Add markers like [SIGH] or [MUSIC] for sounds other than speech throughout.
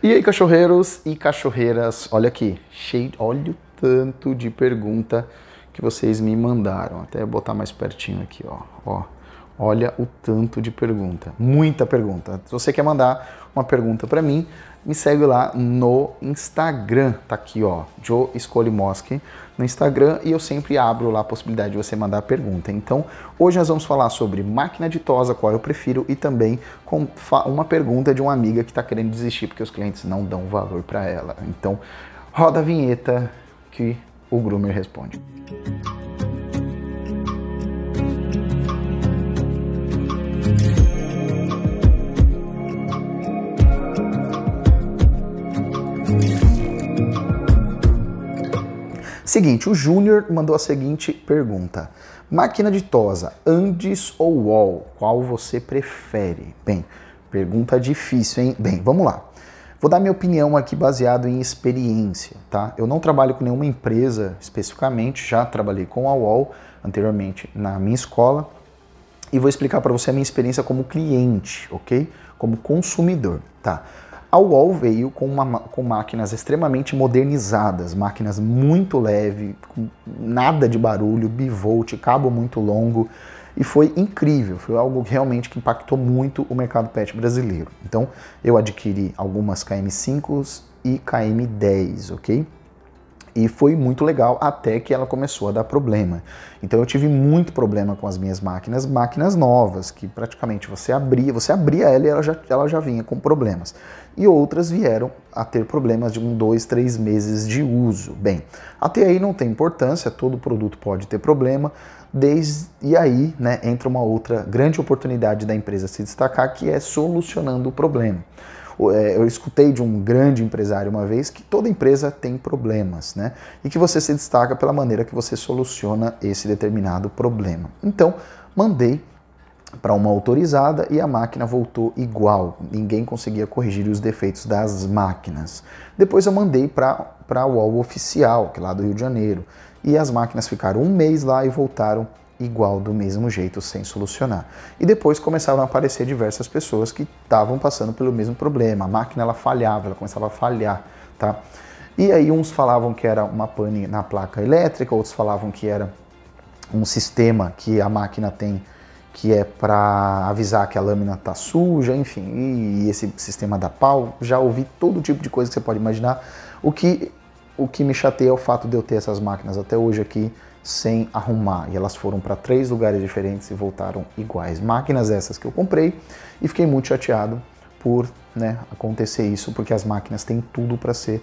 E aí, cachorreiros e cachorreiras, olha aqui, cheio, olha o tanto de pergunta que vocês me mandaram. Até botar mais pertinho aqui, ó. ó. Olha o tanto de pergunta, muita pergunta. Se você quer mandar uma pergunta para mim, me segue lá no Instagram, tá aqui ó, Joe Mosque no Instagram e eu sempre abro lá a possibilidade de você mandar a pergunta. Então, hoje nós vamos falar sobre máquina ditosa, qual eu prefiro e também com uma pergunta de uma amiga que está querendo desistir porque os clientes não dão valor para ela. Então, roda a vinheta que o groomer responde. Seguinte, o Júnior mandou a seguinte pergunta: Máquina ditosa, Andes ou Wall, qual você prefere? Bem, pergunta difícil, hein? Bem, vamos lá. Vou dar minha opinião aqui baseado em experiência, tá? Eu não trabalho com nenhuma empresa especificamente, já trabalhei com a Wall anteriormente na minha escola e vou explicar para você a minha experiência como cliente, ok? Como consumidor, tá? A UOL veio com, uma, com máquinas extremamente modernizadas, máquinas muito leve, com nada de barulho, bivolt, cabo muito longo, e foi incrível, foi algo realmente que impactou muito o mercado pet brasileiro. Então, eu adquiri algumas KM5s e KM10, ok? E foi muito legal até que ela começou a dar problema. Então eu tive muito problema com as minhas máquinas, máquinas novas, que praticamente você abria, você abria ela e ela já, ela já vinha com problemas. E outras vieram a ter problemas de um, dois, três meses de uso. Bem, até aí não tem importância, todo produto pode ter problema, desde e aí né, entra uma outra grande oportunidade da empresa se destacar que é solucionando o problema. É, eu escutei de um grande empresário uma vez que toda empresa tem problemas, né? E que você se destaca pela maneira que você soluciona esse determinado problema. Então, mandei para uma autorizada e a máquina voltou igual. Ninguém conseguia corrigir os defeitos das máquinas. Depois eu mandei para a UOL oficial, que é lá do Rio de Janeiro. E as máquinas ficaram um mês lá e voltaram igual do mesmo jeito sem solucionar. E depois começaram a aparecer diversas pessoas que estavam passando pelo mesmo problema. A máquina ela falhava, ela começava a falhar, tá? E aí uns falavam que era uma pane na placa elétrica, outros falavam que era um sistema que a máquina tem que é para avisar que a lâmina está suja, enfim, e esse sistema da pau, já ouvi todo tipo de coisa que você pode imaginar. O que o que me chateia é o fato de eu ter essas máquinas até hoje aqui sem arrumar. E elas foram para três lugares diferentes e voltaram iguais. Máquinas essas que eu comprei e fiquei muito chateado por né, acontecer isso, porque as máquinas têm tudo para ser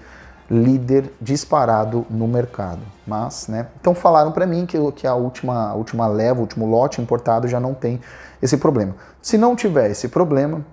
líder disparado no mercado. Mas, né? Então falaram para mim que, que a última, a última leva, o último lote importado já não tem esse problema. Se não tiver esse problema,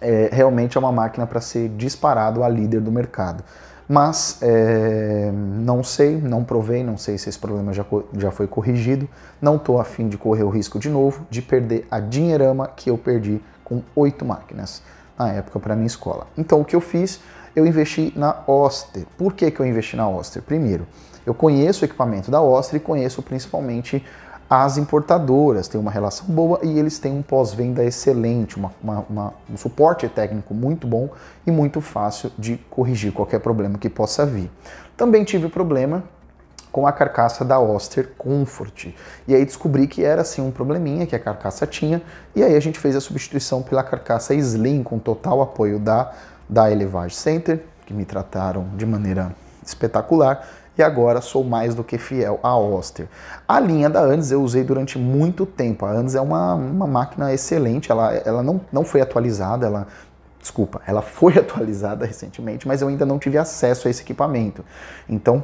é, realmente é uma máquina para ser disparado a líder do mercado mas é, não sei, não provei, não sei se esse problema já, já foi corrigido, não estou afim de correr o risco de novo de perder a dinheirama que eu perdi com oito máquinas na época para minha escola. Então o que eu fiz? Eu investi na Oster. Por que, que eu investi na Oster? Primeiro, eu conheço o equipamento da Oster e conheço principalmente as importadoras têm uma relação boa e eles têm um pós-venda excelente, uma, uma, uma, um suporte técnico muito bom e muito fácil de corrigir qualquer problema que possa vir. Também tive problema com a carcaça da Oster Comfort. E aí descobri que era assim um probleminha que a carcaça tinha, e aí a gente fez a substituição pela carcaça Slim com total apoio da da Elevage Center, que me trataram de maneira espetacular e agora sou mais do que fiel à Oster. A linha da ANS eu usei durante muito tempo. A ANS é uma, uma máquina excelente, ela, ela não, não foi atualizada, ela desculpa, ela [LAUGHS] foi atualizada recentemente, mas eu ainda não tive acesso a esse equipamento. Então,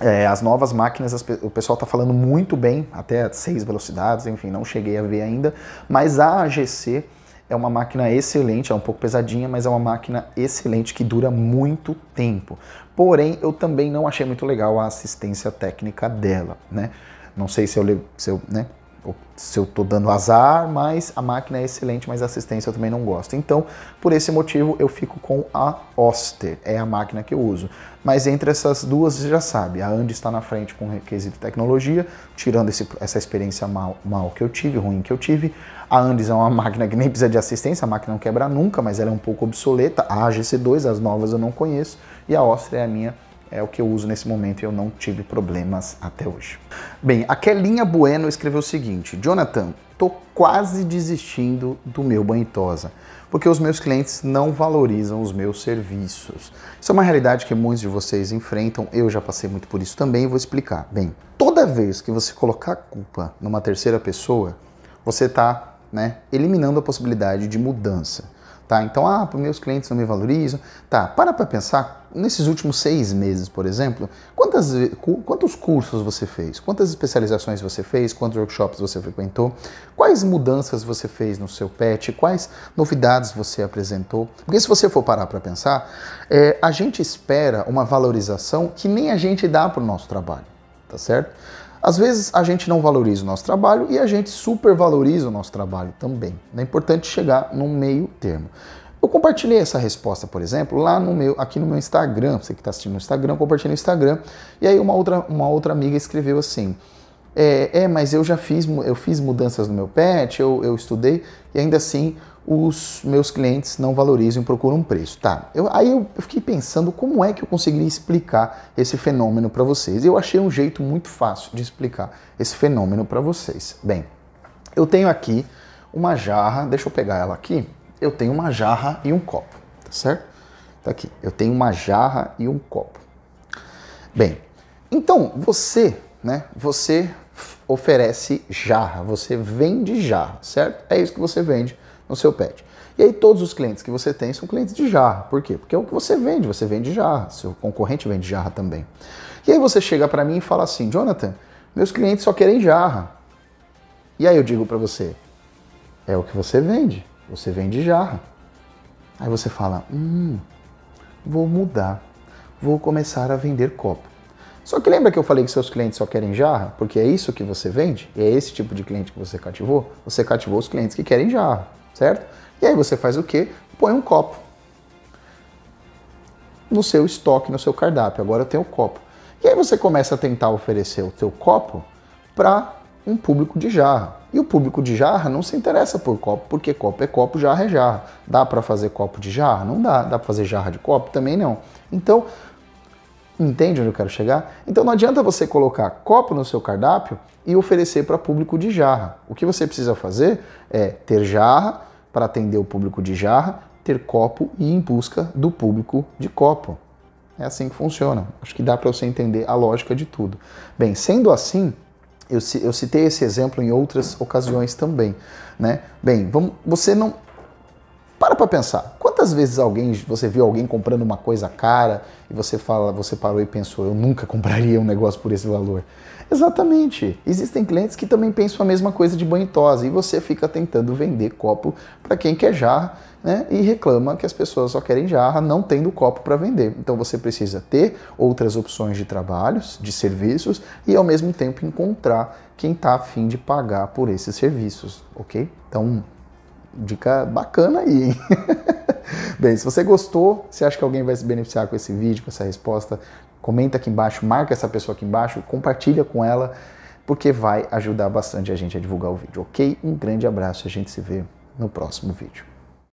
é, as novas máquinas, as, o pessoal está falando muito bem, até seis velocidades, enfim, não cheguei a ver ainda, mas a AGC é uma máquina excelente, é um pouco pesadinha, mas é uma máquina excelente que dura muito tempo. Porém, eu também não achei muito legal a assistência técnica dela, né? Não sei se eu, se eu né? se eu estou dando azar, mas a máquina é excelente, mas a assistência eu também não gosto. Então, por esse motivo, eu fico com a Oster, é a máquina que eu uso. Mas entre essas duas, você já sabe, a Andy está na frente com o requisito de tecnologia, tirando esse, essa experiência mal, mal que eu tive, ruim que eu tive. A Andes é uma [LAUGHS] máquina que nem precisa de assistência, a máquina não quebra nunca, mas ela é um pouco obsoleta. A GC2, as novas eu não conheço, e a Oster é a minha é o que eu uso nesse momento e eu não tive problemas até hoje. Bem, a Kelinha Bueno escreveu o seguinte: Jonathan, tô quase desistindo do meu banitosa, porque os meus clientes não valorizam os meus serviços. Isso é uma realidade que muitos de vocês enfrentam, eu já passei muito por isso também e vou explicar. Bem, toda vez que você colocar a culpa numa terceira pessoa, você está né, eliminando a possibilidade de mudança. Tá? Então, ah, meus clientes não me valorizam. Tá, para para pensar, nesses últimos seis meses, por exemplo, quantas, quantos cursos você fez? Quantas especializações você fez? Quantos workshops você frequentou? Quais mudanças você fez no seu pet? Quais novidades você apresentou? Porque se você for parar para pensar, é, a gente espera uma valorização que nem a gente dá para o nosso trabalho, tá certo? Às vezes a gente não valoriza o nosso trabalho e a gente supervaloriza o nosso trabalho também. É importante chegar num meio termo. Eu compartilhei essa resposta, por exemplo, lá no meu, aqui no meu Instagram. Você que está assistindo no Instagram, compartilhei no Instagram. E aí uma outra, uma outra amiga escreveu assim: é, é, mas eu já fiz, eu fiz mudanças no meu pet, eu, eu estudei e ainda assim os meus clientes não valorizam e procuram um preço. Tá, eu, aí eu fiquei pensando como é que eu conseguiria explicar esse fenômeno para vocês. Eu achei um jeito muito fácil de explicar esse fenômeno para vocês. Bem, eu tenho aqui uma jarra, deixa eu pegar ela aqui. Eu tenho uma jarra e um copo, tá certo? Tá aqui, eu tenho uma jarra e um copo. Bem, então você, né, você oferece jarra, você vende jarra, certo? É isso que você vende no seu pet. E aí todos os clientes que você tem são clientes de jarra. Por quê? Porque é o que você vende, você vende jarra, seu concorrente vende jarra também. E aí você chega para mim e fala assim, Jonathan, meus clientes só querem jarra. E aí eu digo para você, é o que você vende, você vende jarra. Aí você fala, hum, vou mudar, vou começar a vender copo. Só que lembra que eu falei que seus clientes só querem jarra? Porque é isso que você vende? E é esse tipo de cliente que você cativou? Você cativou os clientes que querem jarra certo? E aí você faz o quê? Põe um copo no seu estoque, no seu cardápio. Agora eu tenho o copo. E aí você começa a tentar oferecer o teu copo para um público de jarra. E o público de jarra não se interessa por copo, porque copo é copo, jarra é jarra. Dá para fazer copo de jarra? Não dá. Dá para fazer jarra de copo? Também não. Então, Entende onde eu quero chegar? Então não adianta você colocar copo no seu cardápio e oferecer para público de jarra. O que você precisa fazer é ter jarra para atender o público de jarra, ter copo e ir em busca do público de copo. É assim que funciona. Acho que dá para você entender a lógica de tudo. Bem, sendo assim, eu, eu citei esse exemplo em outras ocasiões também, né? Bem, vamos, você não para para pensar. Quantas vezes alguém, você viu alguém comprando uma coisa cara e você fala, você parou e pensou, eu nunca [LAUGHS] compraria um negócio por esse valor? Exatamente. Existem clientes que também pensam a mesma coisa de banitosa e você fica tentando vender copo para quem quer jarra, né? E reclama que as pessoas só querem jarra, não tendo copo para vender. Então você precisa ter outras opções de trabalhos, de serviços e ao mesmo tempo encontrar quem está afim de pagar por esses serviços, ok? Então Dica bacana aí, hein? [LAUGHS] Bem, se você gostou, se acha que alguém vai se beneficiar com esse vídeo, com essa resposta, comenta aqui embaixo, marca essa pessoa aqui embaixo, compartilha com ela, porque vai ajudar bastante a gente a divulgar o vídeo, ok? Um grande abraço e a gente se vê no próximo vídeo.